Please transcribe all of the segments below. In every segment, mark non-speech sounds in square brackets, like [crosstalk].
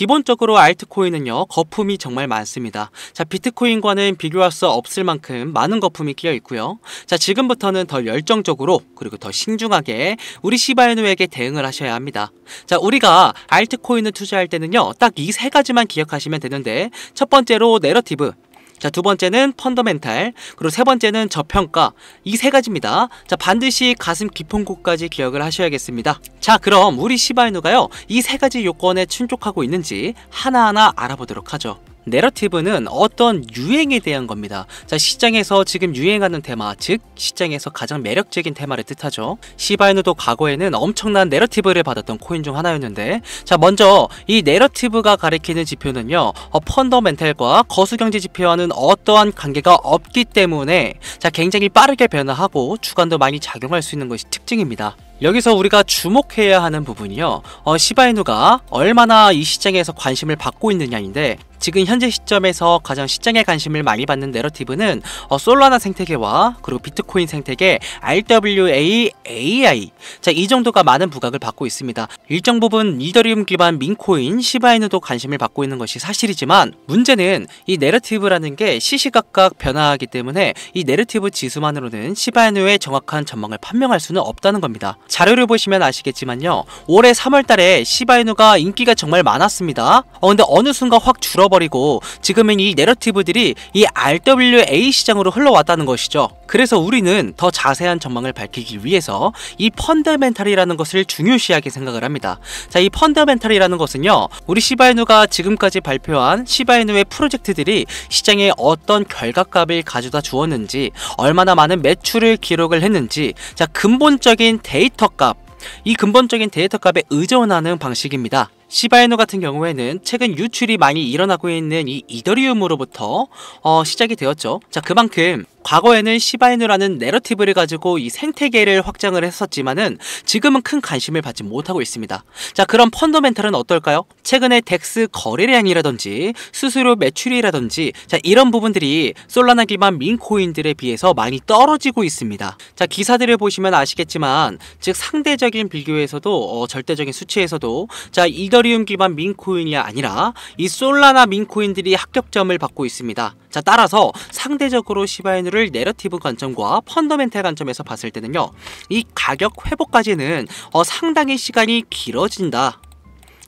기본적으로 알트코인은요 거품이 정말 많습니다. 자 비트코인과는 비교할 수 없을 만큼 많은 거품이 끼어 있고요. 자 지금부터는 더 열정적으로 그리고 더 신중하게 우리 시바이누에게 대응을 하셔야 합니다. 자 우리가 알트코인을 투자할 때는요 딱 이 세 가지만 기억하시면 되는데 첫 번째로 내러티브 자, 두 번째는 펀더멘탈, 그리고 세 번째는 저평가. 이 세 가지입니다. 자, 반드시 가슴 깊은 곳까지 기억을 하셔야겠습니다. 자, 그럼 우리 시바이누가요. 이 세 가지 요건에 충족하고 있는지 하나하나 알아보도록 하죠. 내러티브는 어떤 유행에 대한 겁니다. 자, 시장에서 지금 유행하는 테마, 즉 시장에서 가장 매력적인 테마를 뜻하죠. 시바이누도 과거에는 엄청난 내러티브를 받았던 코인 중 하나였는데 자, 먼저 이 내러티브가 가리키는 지표는요. 어, 펀더멘탈과 거수경제 지표와는 어떠한 관계가 없기 때문에 자, 굉장히 빠르게 변화하고 주관도 많이 작용할 수 있는 것이 특징입니다. 여기서 우리가 주목해야 하는 부분이요. 어, 시바이누가 얼마나 이 시장에서 관심을 받고 있느냐인데 지금 현재 시점에서 가장 시장의 관심을 많이 받는 내러티브는 어, 솔라나 생태계와 그리고 비트코인 생태계 RWA, AI 자이 정도가 많은 부각을 받고 있습니다. 일정 부분 이더리움 기반 민코인 시바이누도 관심을 받고 있는 것이 사실이지만 문제는 이 내러티브라는 게 시시각각 변화하기 때문에 이 내러티브 지수만으로는 시바이누의 정확한 전망을 판명할 수는 없다는 겁니다. 자료를 보시면 아시겠지만요. 올해 3월달에 시바이누가 인기가 정말 많았습니다. 어, 근데 어느 순간 확 줄어버리고 지금은 이 내러티브들이 이 RWA 시장으로 흘러왔다는 것이죠. 그래서 우리는 더 자세한 전망을 밝히기 위해서 이 펀더멘탈이라는 것을 중요시하게 생각을 합니다. 자, 이 펀더멘탈이라는 것은요. 우리 시바이누가 지금까지 발표한 시바이누의 프로젝트들이 시장에 어떤 결과값을 가져다 주었는지 얼마나 많은 매출을 기록을 했는지 자, 근본적인 데이터 데이터 값, 이 근본적인 데이터 값에 의존하는 방식입니다. 시바이노 같은 경우에는 최근 유출이 많이 일어나고 있는 이 이더리움으로부터 어, 시작이 되었죠. 자 그만큼 과거에는 시바이누라는 내러티브를 가지고 이 생태계를 확장을 했었지만은 지금은 큰 관심을 받지 못하고 있습니다. 자, 그럼 펀더멘털은 어떨까요? 최근에 덱스 거래량이라든지 수수료 매출이라든지 자, 이런 부분들이 솔라나 기반 민코인들에 비해서 많이 떨어지고 있습니다. 자, 기사들을 보시면 아시겠지만 즉 상대적인 비교에서도 어, 절대적인 수치에서도 자, 이더 이더리움 기반 민코인이 아니라 이 솔라나 민코인들이 합격점을 받고 있습니다. 자 따라서 상대적으로 시바이누를 내러티브 관점과 펀더멘탈 관점에서 봤을 때는요. 이 가격 회복까지는 어, 상당히 시간이 길어진다.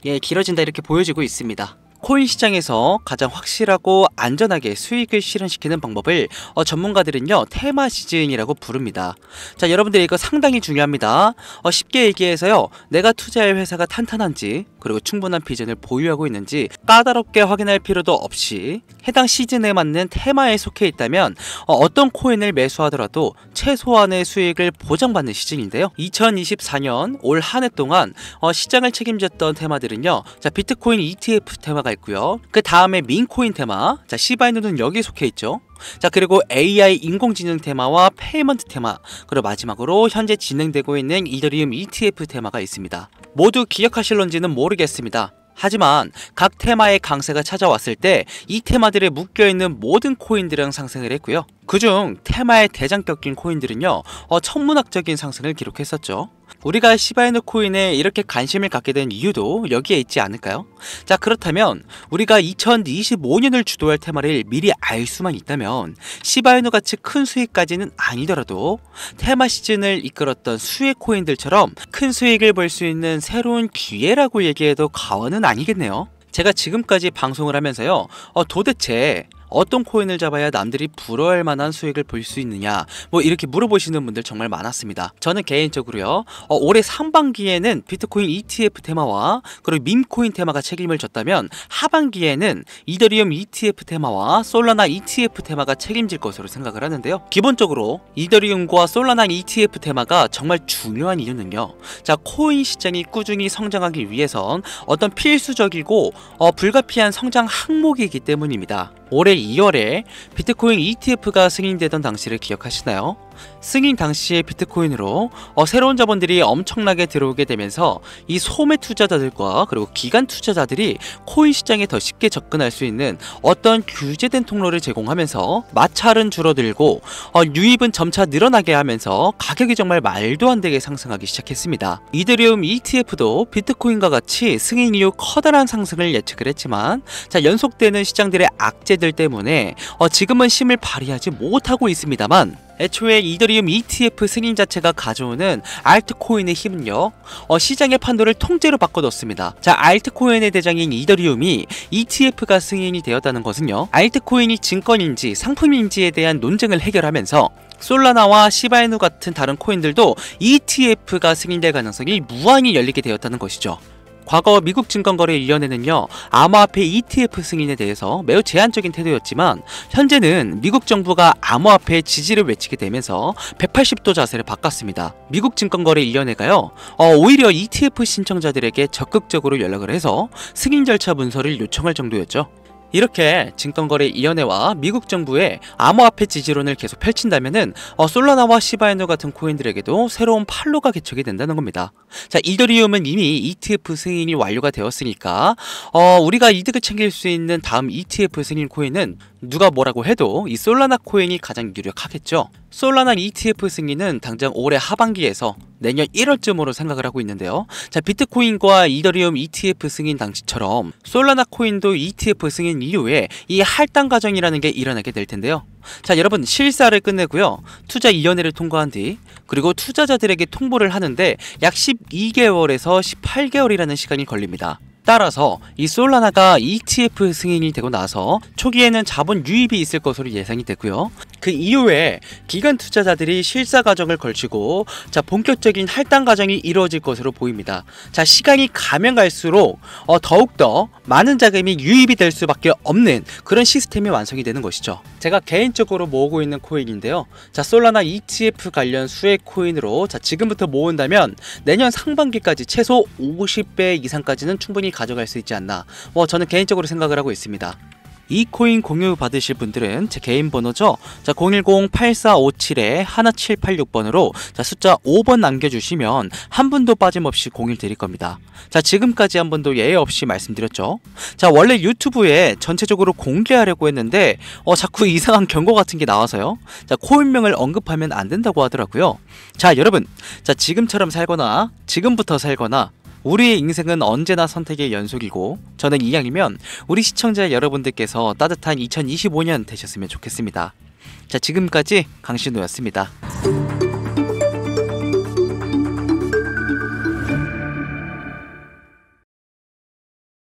예, 길어진다 이렇게 보여지고 있습니다. 코인 시장에서 가장 확실하고 안전하게 수익을 실현시키는 방법을 어, 전문가들은요 테마 시즌이라고 부릅니다. 자 여러분들 이거 상당히 중요합니다. 어, 쉽게 얘기해서요 내가 투자할 회사가 탄탄한지 그리고 충분한 비전을 보유하고 있는지 까다롭게 확인할 필요도 없이 해당 시즌에 맞는 테마에 속해 있다면 어, 떤 코인을 매수하더라도 최소한의 수익을 보장받는 시즌인데요. 2024년 올 한 해 동안 어, 시장을 책임졌던 테마들은요 자 비트코인 ETF 테마가 있고요. 그 다음에 민코인 테마, 자 시바이누는 여기에 속해 있죠. 자 그리고 AI 인공지능 테마와 페이먼트 테마 그리고 마지막으로 현재 진행되고 있는 이더리움 ETF 테마가 있습니다. 모두 기억하실런지는 모르겠습니다. 하지만 각 테마의 강세가 찾아왔을 때 이 테마들에 묶여있는 모든 코인들은 상승을 했고요. 그 중 테마의 대장격인 코인들은요. 어, 천문학적인 상승을 기록했었죠. 우리가 시바이누 코인에 이렇게 관심을 갖게 된 이유도 여기에 있지 않을까요? 자 그렇다면 우리가 2025년을 주도할 테마를 미리 알 수만 있다면 시바이누 같이 큰 수익까지는 아니더라도 테마 시즌을 이끌었던 수혜 코인들처럼 큰 수익을 볼 수 있는 새로운 기회라고 얘기해도 과언은 아니겠네요. 제가 지금까지 방송을 하면서요 어, 도대체 어떤 코인을 잡아야 남들이 부러워할 만한 수익을 볼 수 있느냐 뭐 이렇게 물어보시는 분들 정말 많았습니다. 저는 개인적으로요. 어, 올해 상반기에는 비트코인 ETF 테마와 그리고 민코인 테마가 책임을 졌다면 하반기에는 이더리움 ETF 테마와 솔라나 ETF 테마가 책임질 것으로 생각을 하는데요. 기본적으로 이더리움과 솔라나 ETF 테마가 정말 중요한 이유는요. 자 코인 시장이 꾸준히 성장하기 위해선 어떤 필수적이고 어, 불가피한 성장 항목이기 때문입니다. 올해 2월에 비트코인 ETF가 승인되던 당시를 기억하시나요? 승인 당시의 비트코인으로 어, 새로운 자본들이 엄청나게 들어오게 되면서 이 소매 투자자들과 그리고 기간 투자자들이 코인 시장에 더 쉽게 접근할 수 있는 어떤 규제된 통로를 제공하면서 마찰은 줄어들고 어, 유입은 점차 늘어나게 하면서 가격이 정말 말도 안 되게 상승하기 시작했습니다. 이더리움 ETF도 비트코인과 같이 승인 이후 커다란 상승을 예측을 했지만 자 연속되는 시장들의 악재들 때문에 어, 지금은 힘을 발휘하지 못하고 있습니다만 애초에 이더리움 ETF 승인 자체가 가져오는 알트코인의 힘은요 어, 시장의 판도를 통째로 바꿔뒀습니다 자 알트코인의 대장인 이더리움이 ETF가 승인이 되었다는 것은요 알트코인이 증권인지 상품인지에 대한 논쟁을 해결하면서 솔라나와 시바이누 같은 다른 코인들도 ETF가 승인될 가능성이 무한히 열리게 되었다는 것이죠. 과거 미국 증권거래1년에는요 암호화폐 ETF 승인에 대해서 매우 제한적인 태도였지만 현재는 미국 정부가 암호화폐 지지를 외치게 되면서 180도 자세를 바꿨습니다. 미국 증권거래위원회가요 어, 오히려 ETF 신청자들에게 적극적으로 연락을 해서 승인 절차 문서를 요청할 정도였죠. 이렇게 증권거래위원회와 미국 정부의 암호화폐 지지론을 계속 펼친다면은 어, 솔라나와 시바이누 같은 코인들에게도 새로운 팔로가 개척이 된다는 겁니다. 자 이더리움은 이미 ETF 승인이 완료가 되었으니까 어, 우리가 이득을 챙길 수 있는 다음 ETF 승인 코인은 누가 뭐라고 해도 이 솔라나 코인이 가장 유력하겠죠. 솔라나 ETF 승인은 당장 올해 하반기에서 내년 1월쯤으로 생각을 하고 있는데요. 자, 비트코인과 이더리움 ETF 승인 당시처럼 솔라나 코인도 ETF 승인 이후에 이 할당 과정이라는 게 일어나게 될 텐데요. 자, 여러분 실사를 끝내고요. 투자위원회를 통과한 뒤 그리고 투자자들에게 통보를 하는데 약 12개월에서 18개월이라는 시간이 걸립니다. 따라서 이 솔라나가 ETF 승인이 되고 나서 초기에는 자본 유입이 있을 것으로 예상이 됐고요. 그 이후에 기관 투자자들이 실사 과정을 걸치고 자 본격적인 할당 과정이 이루어질 것으로 보입니다. 자 시간이 가면 갈수록 어, 더욱더 많은 자금이 유입이 될 수밖에 없는 그런 시스템이 완성이 되는 것이죠. 제가 개인적으로 모으고 있는 코인인데요. 자 솔라나 ETF 관련 수액 코인으로 자 지금부터 모은다면 내년 상반기까지 최소 50배 이상까지는 충분히 가져갈 수 있지 않나. 뭐 저는 개인적으로 생각을 하고 있습니다. 이 코인 공유 받으실 분들은 제 개인 번호죠. 자, 010-8457-1786번으로 자, 숫자 5번 남겨주시면 한 분도 빠짐없이 공유 드릴 겁니다. 자, 지금까지 한 번도 예외 없이 말씀드렸죠. 자, 원래 유튜브에 전체적으로 공개하려고 했는데, 어, 자꾸 [laughs] 이상한 경고 같은 게 나와서요. 자, 코인명을 언급하면 안 된다고 하더라고요. 자, 여러분. 자, 지금처럼 살거나, 지금부터 살거나, 우리의 인생은 언제나 선택의 연속이고 저는 이왕이면 우리 시청자 여러분들께서 따뜻한 2025년 되셨으면 좋겠습니다. 자 지금까지 강신호였습니다.